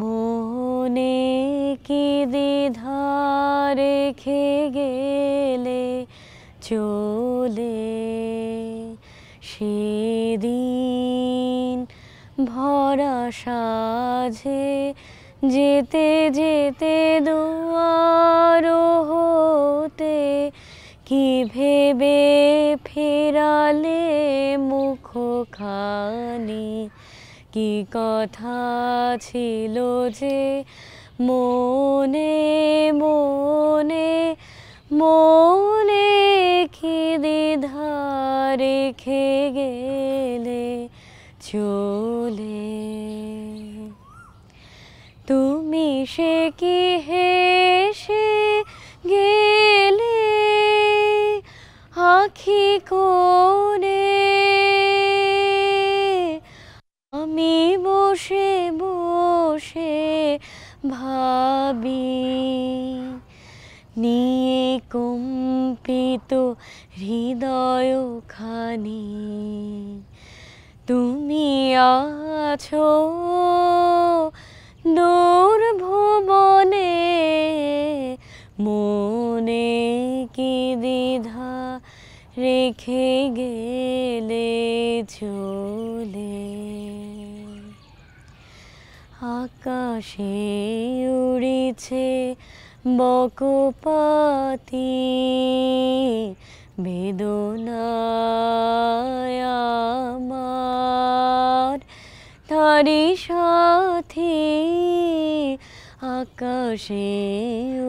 মনে কি দ্বিধা রেখে গেলে চলে সেদিন ভরা সাজে যেতে যেতে দুয়ার হতে কি ভেবে ফেরালে খানি কি কথা ছিল যে মনে মনে মনে কি দ্বিধা রেখে গেলে চলে তুমি সে কি হেসে গেলে আখি করে আমি বসে বসে ভাবি নিয়ে কম্পিত হৃদয় খানি তুমি আছো দূর ভুবনে মনে কি দ্বিধা রেখে গেলে চলে আকাশে উড়েছে বকপাতি বেদনায়ামার তারি সাথে আকাশে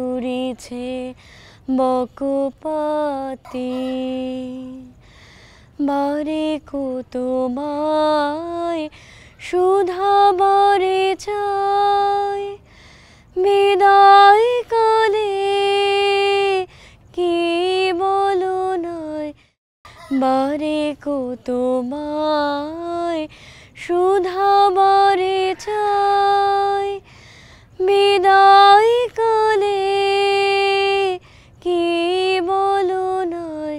উড়েছে বকপাতি বারে কো সুধাবরে চাই বিদায় কালে কি বলো নয় বারে কো তোমায় সুধাবরে চাই বিদায় কালে কি বলো নয়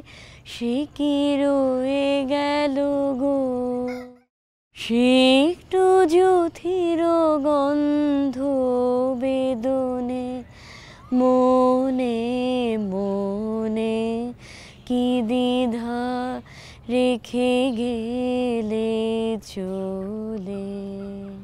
সে কি রয়ে গেল গো একটু যুথির গন্ধ বেদনে মনে মনে কি দ্বিধা রেখে গেলে চলে